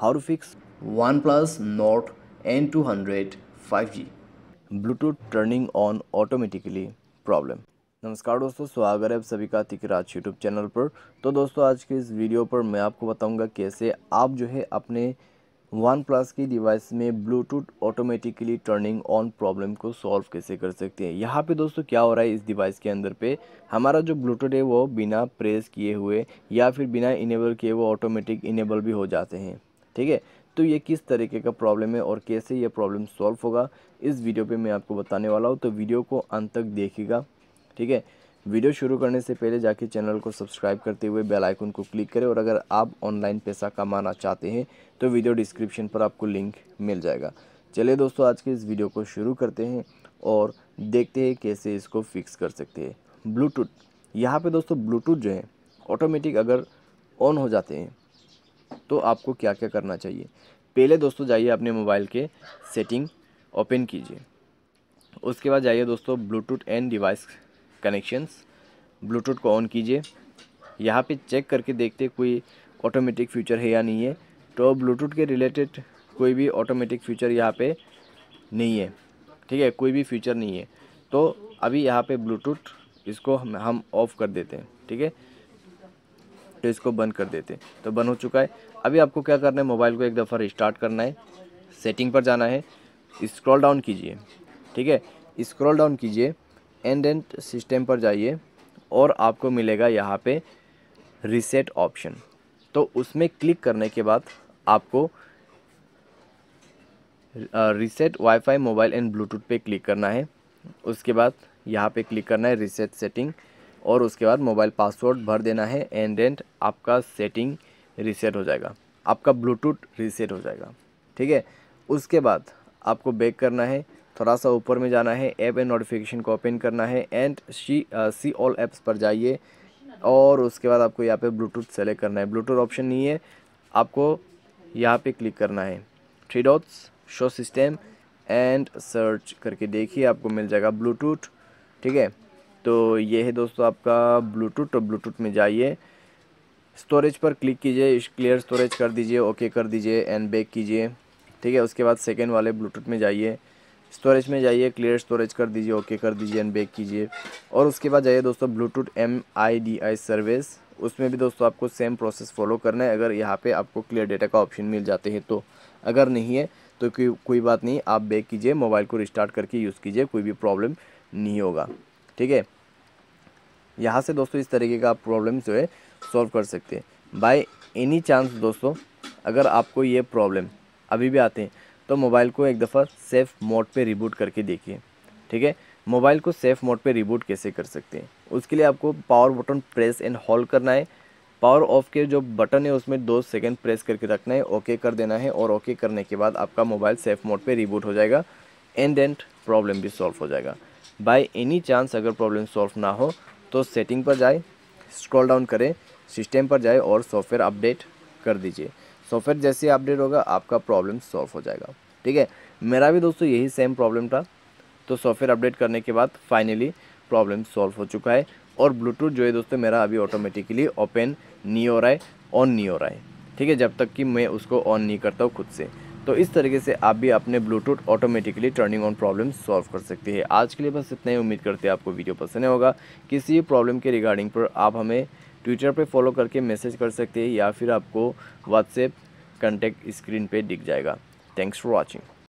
how to fix OnePlus Nord N200 5G Bluetooth turning on automatically problem नमस्कार दोस्तों स्वागत है आप सभी का तिकराज यूट्यूब चैनल पर तो दोस्तों आज के इस वीडियो पर मैं आपको बताऊंगा कैसे आप जो है अपने वन प्लस की डिवाइस में bluetooth automatically turning on problem को सॉल्व कैसे कर सकते हैं यहाँ पे दोस्तों क्या हो रहा है इस डिवाइस के अंदर पे हमारा जो ब्लूटूथ है वो बिना प्रेस किए हुए या फिर बिना इनेबल किए वो ऑटोमेटिक इनेबल भी हो जाते हैं ठीक है तो ये किस तरीके का प्रॉब्लम है और कैसे ये प्रॉब्लम सॉल्व होगा इस वीडियो पे मैं आपको बताने वाला हूँ तो वीडियो को अंत तक देखिएगा ठीक है वीडियो शुरू करने से पहले जाके चैनल को सब्सक्राइब करते हुए बेल आइकन को क्लिक करें और अगर आप ऑनलाइन पैसा कमाना चाहते हैं तो वीडियो डिस्क्रिप्शन पर आपको लिंक मिल जाएगा चलिए दोस्तों आज के इस वीडियो को शुरू करते हैं और देखते हैं कैसे इसको फिक्स कर सकते हैं ब्लूटूथ यहाँ पर दोस्तों ब्लूटूथ जो है ऑटोमेटिक अगर ऑन हो जाते हैं तो आपको क्या क्या करना चाहिए पहले दोस्तों जाइए अपने मोबाइल के सेटिंग ओपन कीजिए उसके बाद जाइए दोस्तों bluetooth and device connections bluetooth को ऑन कीजिए यहाँ पे चेक करके देखते कोई ऑटोमेटिक फीचर है या नहीं है तो ब्लूटूथ के रिलेटेड कोई भी ऑटोमेटिक फीचर यहाँ पे नहीं है ठीक है कोई भी फीचर नहीं है तो अभी यहाँ पे ब्लूटूथ इसको हम हम ऑफ़ कर देते हैं ठीक है तो इसको बंद कर देते तो बंद हो चुका है अभी आपको क्या करना है मोबाइल को एक दफ़ा रिस्टार्ट करना है सेटिंग पर जाना है स्क्रॉल डाउन कीजिए ठीक है स्क्रॉल डाउन कीजिए एंड एंड सिस्टम पर जाइए और आपको मिलेगा यहाँ पे रीसेट ऑप्शन तो उसमें क्लिक करने के बाद आपको reset wifi mobile and bluetooth पे क्लिक करना है उसके बाद यहाँ पे क्लिक करना है रीसेट सेटिंग और उसके बाद मोबाइल पासवर्ड भर देना है एंड एंड आपका सेटिंग रीसेट हो जाएगा आपका ब्लूटूथ रीसेट हो जाएगा ठीक है उसके बाद आपको बैक करना है थोड़ा सा ऊपर में जाना है ऐप एंड नोटिफिकेशन को ओपन करना है and see see all apps पर जाइए और उसके बाद आपको यहाँ पे ब्लूटूथ सेलेक्ट करना है ब्लूटूथ ऑप्शन नहीं है आपको यहाँ पे क्लिक करना है three dots show system and search करके देखिए आपको मिल जाएगा ब्लूटूथ ठीक है तो ये है दोस्तों आपका ब्लूटूथ और ब्लूटूथ में जाइए स्टोरेज पर क्लिक कीजिए क्लियर स्टोरेज कर दीजिए ओके कर दीजिए एंड बैक कीजिए ठीक है उसके बाद सेकेंड वाले ब्लूटूथ में जाइए स्टोरेज में जाइए क्लियर स्टोरेज कर दीजिए ओके कर दीजिए एंड बैक कीजिए और उसके बाद जाइए दोस्तों bluetooth M I D I service उसमें भी दोस्तों आपको सेम प्रोसेस फॉलो करना है अगर यहाँ पे आपको क्लियर डेटा का ऑप्शन मिल जाते हैं तो अगर नहीं है तो कोई बात नहीं आप बैक कीजिए मोबाइल को रिस्टार्ट करके यूज़ कीजिए कोई भी प्रॉब्लम नहीं होगा ठीक है यहाँ से दोस्तों इस तरीके का प्रॉब्लम जो है सॉल्व कर सकते हैं बाय एनी चांस दोस्तों अगर आपको ये प्रॉब्लम अभी भी आते हैं तो मोबाइल को एक दफ़ा सेफ़ मोड पे रिबूट करके देखिए ठीक है मोबाइल को सेफ़ मोड पे रिबूट कैसे कर सकते हैं उसके लिए आपको power button press and hold करना है पावर ऑफ के जो बटन है उसमें दो सेकेंड प्रेस करके रखना है ओके कर देना है और ओके करने के बाद आपका मोबाइल सेफ़ मोड पर रिबूट हो जाएगा एंड एंड प्रॉब्लम भी सॉल्व हो जाएगा बाय एनी चांस अगर प्रॉब्लम सॉल्व ना हो तो सेटिंग पर जाए स्क्रॉल डाउन करें सिस्टम पर जाए और सॉफ्टवेयर अपडेट कर दीजिए सॉफ्टवेयर जैसे अपडेट होगा आपका प्रॉब्लम सॉल्व हो जाएगा ठीक है मेरा भी दोस्तों यही सेम प्रॉब्लम था तो सॉफ्टवेयर अपडेट करने के बाद फाइनली प्रॉब्लम सॉल्व हो चुका है और ब्लूटूथ जो है दोस्तों मेरा अभी ऑटोमेटिकली ओपन नहीं हो रहा है ऑन नहीं हो रहा है ठीक है जब तक कि मैं उसको ऑन नहीं करता हूँ खुद से तो इस तरीके से आप भी अपने Bluetooth automatically turning on problem solve कर सकते हैं आज के लिए बस इतना ही उम्मीद करते हैं आपको वीडियो पसंद होगा किसी प्रॉब्लम के रिगार्डिंग पर आप हमें ट्विटर पर फॉलो करके मैसेज कर सकते हैं या फिर आपको व्हाट्सएप कॉन्टैक्ट स्क्रीन पर दिख जाएगा थैंक्स फॉर वॉचिंग